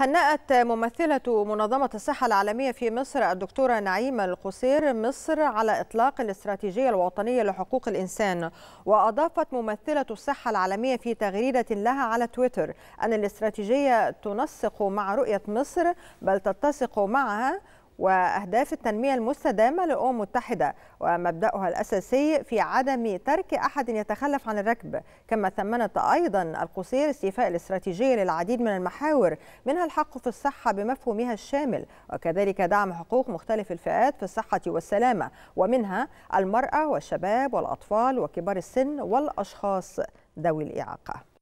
هنأت ممثلة منظمة الصحة العالمية في مصر الدكتورة نعيمة القصير مصر على إطلاق الاستراتيجية الوطنية لحقوق الإنسان وأضافت ممثلة الصحة العالمية في تغريدة لها على تويتر أن الاستراتيجية تنسق مع رؤية مصر بل تتسق معها وأهداف التنمية المستدامة للأمم المتحدة ومبدأها الأساسي في عدم ترك أحد يتخلف عن الركب كما ثمنت أيضا القصير استيفاء الاستراتيجية للعديد من المحاور منها الحق في الصحة بمفهومها الشامل وكذلك دعم حقوق مختلف الفئات في الصحة والسلامة ومنها المرأة والشباب والأطفال وكبار السن والأشخاص ذوي الإعاقة